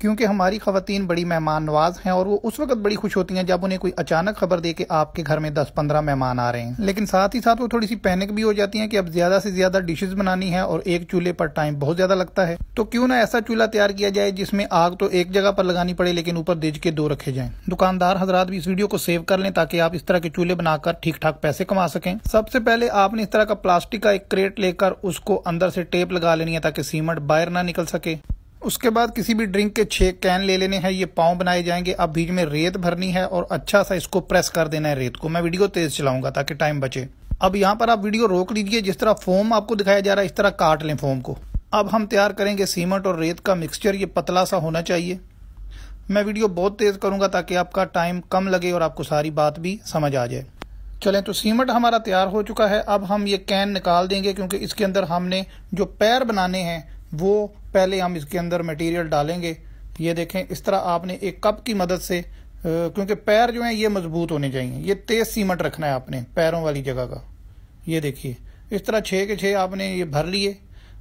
क्योंकि हमारी खातन बड़ी मेहमान नवाज हैं और वो उस वक्त बड़ी खुश होती हैं जब उन्हें कोई अचानक खबर दे के आपके घर में दस पंद्रह मेहमान आ रहे हैं लेकिन साथ ही साथ वो थोड़ी सी पैनिक भी हो जाती हैं कि अब ज्यादा से ज्यादा डिशेज बनानी है और एक चूल्हे पर टाइम बहुत ज्यादा लगता है तो क्यों ना ऐसा चूल्हा तैयार किया जाए जिसमें आग तो एक जगह पर लगानी पड़े लेकिन ऊपर देज के दो रखे जाए दुकानदार हजरात भी इस वीडियो को सेव कर लें ताकि आप इस तरह के चूल्हे बनाकर ठीक ठाक पैसे कमा सकें सबसे पहले आपने इस तरह का प्लास्टिक का एक क्रेट लेकर उसको अंदर से टेप लगा लेनी है ताकि सीमेंट बाहर ना निकल सके उसके बाद किसी भी ड्रिंक के छः कैन ले लेने हैं ये पाँव बनाए जाएंगे अब बीच में रेत भरनी है और अच्छा सा इसको प्रेस कर देना है रेत को मैं वीडियो तेज चलाऊंगा ताकि टाइम बचे अब यहाँ पर आप वीडियो रोक लीजिए जिस तरह फोम आपको दिखाया जा रहा है इस तरह काट लें फोम को अब हम तैयार करेंगे सीमेंट और रेत का मिक्सचर ये पतला सा होना चाहिए मैं वीडियो बहुत तेज़ करूँगा ताकि आपका टाइम कम लगे और आपको सारी बात भी समझ आ जाए चलें तो सीमेंट हमारा तैयार हो चुका है अब हम ये कैन निकाल देंगे क्योंकि इसके अंदर हमने जो पैर बनाने हैं वो पहले हम इसके अंदर मटेरियल डालेंगे ये देखें इस तरह आपने एक कप की मदद से क्योंकि पैर जो हैं ये मजबूत होने चाहिए ये तेज सीमट रखना है आपने पैरों वाली जगह का ये देखिए इस तरह छः के छः आपने ये भर लिए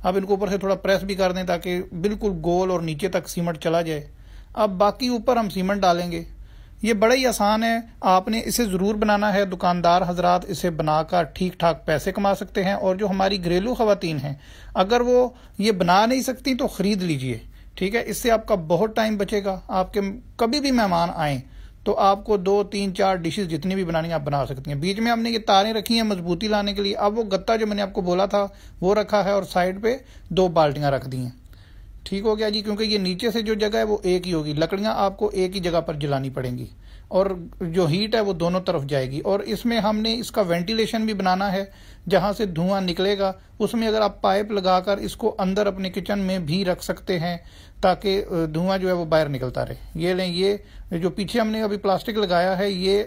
अब इनको ऊपर से थोड़ा प्रेस भी कर दें ताकि बिल्कुल गोल और नीचे तक सीमेंट चला जाए अब बाकी ऊपर हम सीमेंट डालेंगे ये बड़ा ही आसान है आपने इसे ज़रूर बनाना है दुकानदार हजरात इसे बनाकर ठीक ठाक पैसे कमा सकते हैं और जो हमारी घरेलू ख़वान हैं अगर वो ये बना नहीं सकती तो ख़रीद लीजिए ठीक है इससे आपका बहुत टाइम बचेगा आपके कभी भी मेहमान आएँ तो आपको दो तीन चार डिशेस जितनी भी बनानी आप बना सकती हैं बीच में हमने ये तारें रखी हैं मजबूती लाने के लिए अब वो गत्ता जो मैंने आपको बोला था वो रखा है और साइड पे दो बाल्टियाँ रख दी हैं ठीक हो गया जी क्योंकि ये नीचे से जो जगह है वो एक ही होगी लकड़ियां आपको एक ही जगह पर जलानी पड़ेंगी और जो हीट है वो दोनों तरफ जाएगी और इसमें हमने इसका वेंटिलेशन भी बनाना है जहां से धुआं निकलेगा उसमें अगर आप पाइप लगाकर इसको अंदर अपने किचन में भी रख सकते हैं ताकि धुआं जो है वो बाहर निकलता रहे ये लें ये जो पीछे हमने अभी प्लास्टिक लगाया है ये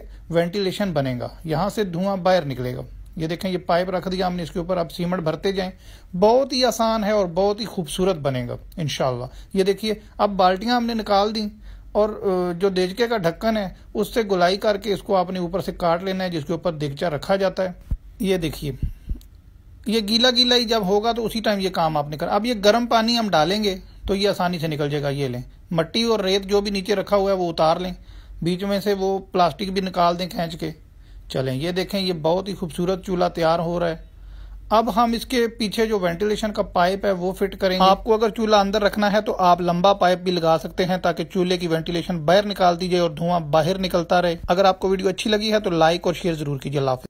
वेंटिलेशन बनेगा यहाँ से धुआं बाहर निकलेगा ये देखें ये पाइप रख दिया हमने इसके ऊपर आप सीमेंट भरते जाएं बहुत ही आसान है और बहुत ही खूबसूरत बनेगा इन ये देखिए अब बाल्टियां हमने निकाल दी और जो देजके का ढक्कन है उससे गुलाई करके इसको आपने ऊपर से काट लेना है जिसके ऊपर देगचा रखा जाता है ये देखिए ये गीला गीला ही जब होगा तो उसी टाइम ये काम आपने कर अब ये गर्म पानी हम डालेंगे तो ये आसानी से निकल जाएगा ये लें मट्टी और रेत जो भी नीचे रखा हुआ है वो उतार लें बीच में से वो प्लास्टिक भी निकाल दें खींच के चलें ये देखें ये बहुत ही खूबसूरत चूल्हा तैयार हो रहा है अब हम इसके पीछे जो वेंटिलेशन का पाइप है वो फिट करेंगे आपको अगर चूल्हा अंदर रखना है तो आप लंबा पाइप भी लगा सकते हैं ताकि चूल्हे की वेंटिलेशन बाहर निकाल दीजिए और धुआं बाहर निकलता रहे अगर आपको वीडियो अच्छी लगी है तो लाइक और शेयर जरूर कीजिए लाफिज